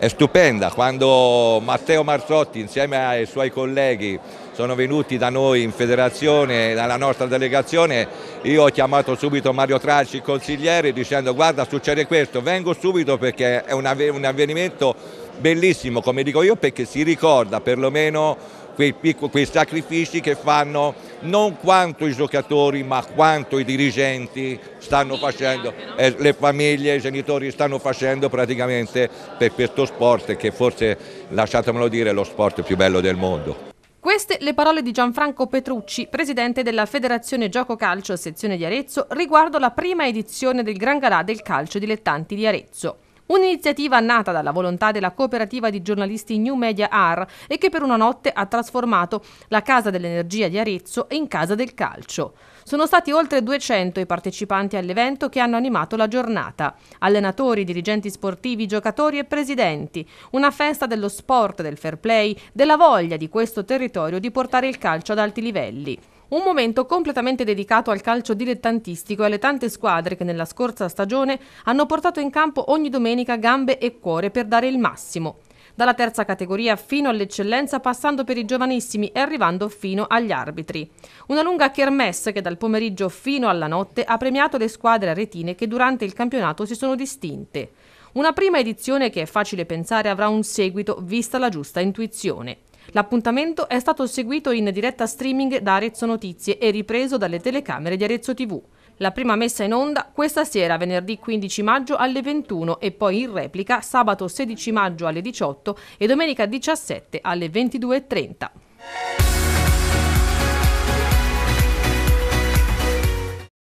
è stupenda. Quando Matteo Marzotti insieme ai suoi colleghi sono venuti da noi in federazione, dalla nostra delegazione, io ho chiamato subito Mario Tralci, il consigliere, dicendo guarda succede questo, vengo subito perché è un, av un avvenimento bellissimo, come dico io, perché si ricorda perlomeno quei, quei sacrifici che fanno non quanto i giocatori ma quanto i dirigenti stanno facendo, eh, le famiglie, i genitori stanno facendo praticamente per questo sport che forse, lasciatemelo dire, è lo sport più bello del mondo. Queste le parole di Gianfranco Petrucci, presidente della Federazione Gioco Calcio Sezione di Arezzo, riguardo la prima edizione del Gran Galà del calcio dilettanti di Arezzo. Un'iniziativa nata dalla volontà della cooperativa di giornalisti New Media R e che per una notte ha trasformato la Casa dell'Energia di Arezzo in Casa del Calcio. Sono stati oltre 200 i partecipanti all'evento che hanno animato la giornata. Allenatori, dirigenti sportivi, giocatori e presidenti. Una festa dello sport, del fair play, della voglia di questo territorio di portare il calcio ad alti livelli. Un momento completamente dedicato al calcio dilettantistico e alle tante squadre che nella scorsa stagione hanno portato in campo ogni domenica gambe e cuore per dare il massimo. Dalla terza categoria fino all'eccellenza, passando per i giovanissimi e arrivando fino agli arbitri. Una lunga kermesse che dal pomeriggio fino alla notte ha premiato le squadre aretine che durante il campionato si sono distinte. Una prima edizione che è facile pensare avrà un seguito vista la giusta intuizione. L'appuntamento è stato seguito in diretta streaming da Arezzo Notizie e ripreso dalle telecamere di Arezzo TV. La prima messa in onda questa sera, venerdì 15 maggio alle 21 e poi in replica sabato 16 maggio alle 18 e domenica 17 alle 22.30.